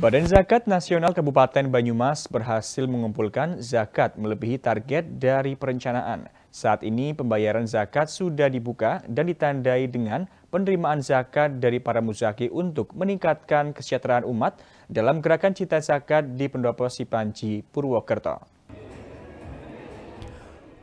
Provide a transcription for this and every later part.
Badan Zakat Nasional Kabupaten Banyumas berhasil mengumpulkan zakat melebihi target dari perencanaan. Saat ini pembayaran zakat sudah dibuka dan ditandai dengan penerimaan zakat dari para muzaki untuk meningkatkan kesejahteraan umat dalam gerakan cita zakat di pendopo Sipanji, Purwokerto.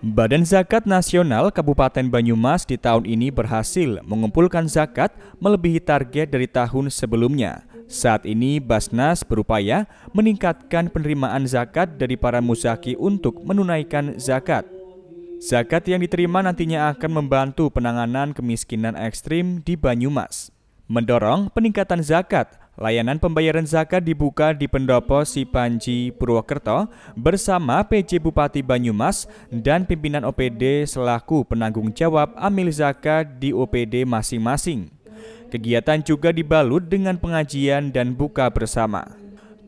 Badan Zakat Nasional Kabupaten Banyumas di tahun ini berhasil mengumpulkan zakat melebihi target dari tahun sebelumnya. Saat ini Basnas berupaya meningkatkan penerimaan zakat dari para muzaki untuk menunaikan zakat. Zakat yang diterima nantinya akan membantu penanganan kemiskinan ekstrim di Banyumas. Mendorong peningkatan zakat, layanan pembayaran zakat dibuka di pendopo Sipanji Purwokerto bersama PJ Bupati Banyumas dan pimpinan OPD selaku penanggung jawab amil zakat di OPD masing-masing. Kegiatan juga dibalut dengan pengajian dan buka bersama.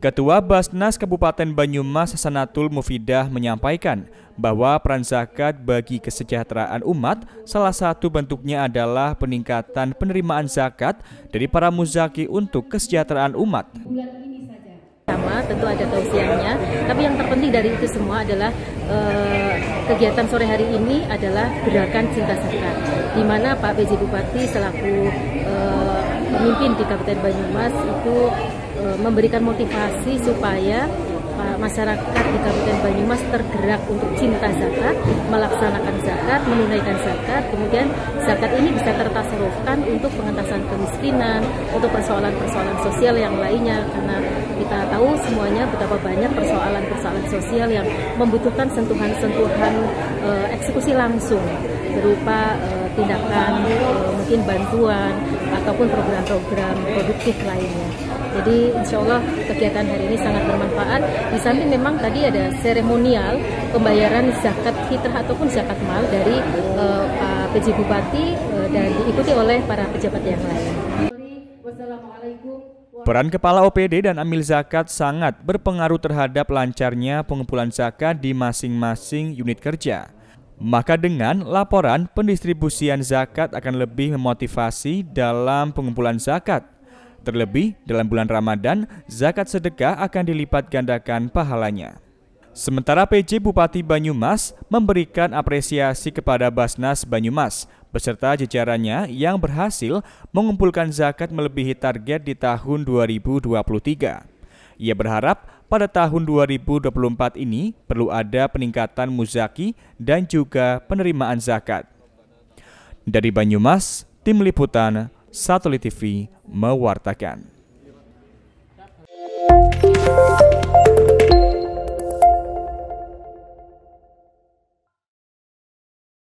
Ketua Basnas Kabupaten Banyumas Sanatul Mufidah menyampaikan bahwa peran zakat bagi kesejahteraan umat salah satu bentuknya adalah peningkatan penerimaan zakat dari para muzaki untuk kesejahteraan umat bersama, tentu ada tausiahnya. Tapi yang terpenting dari itu semua adalah eh, kegiatan sore hari ini adalah gerakan cinta sekat. di mana Pak PJ Bupati selaku eh, pemimpin di Kabupaten Banyumas itu eh, memberikan motivasi supaya masyarakat di Kabupaten Banyumas tergerak untuk cinta zakat, melaksanakan zakat, menunaikan zakat, kemudian zakat ini bisa tertasarufkan untuk pengentasan kemiskinan, untuk persoalan-persoalan sosial yang lainnya karena kita tahu semuanya betapa banyak persoalan-persoalan sosial yang membutuhkan sentuhan-sentuhan e, eksekusi langsung berupa e, tindakan e, mungkin bantuan ataupun program-program produktif lainnya. Jadi insya Allah kegiatan hari ini sangat bermanfaat di samping memang tadi ada seremonial pembayaran zakat fitrah ataupun zakat mal dari uh, Pak PJ Bupati uh, dan diikuti oleh para pejabat yang lain. Peran kepala OPD dan amil zakat sangat berpengaruh terhadap lancarnya pengumpulan zakat di masing-masing unit kerja. Maka dengan laporan pendistribusian zakat akan lebih memotivasi dalam pengumpulan zakat Terlebih, dalam bulan Ramadan, zakat sedekah akan dilipat gandakan pahalanya. Sementara PJ Bupati Banyumas memberikan apresiasi kepada Basnas Banyumas beserta jajarannya yang berhasil mengumpulkan zakat melebihi target di tahun 2023. Ia berharap pada tahun 2024 ini perlu ada peningkatan muzaki dan juga penerimaan zakat. Dari Banyumas, Tim Liputan Satelit TV mewartakan.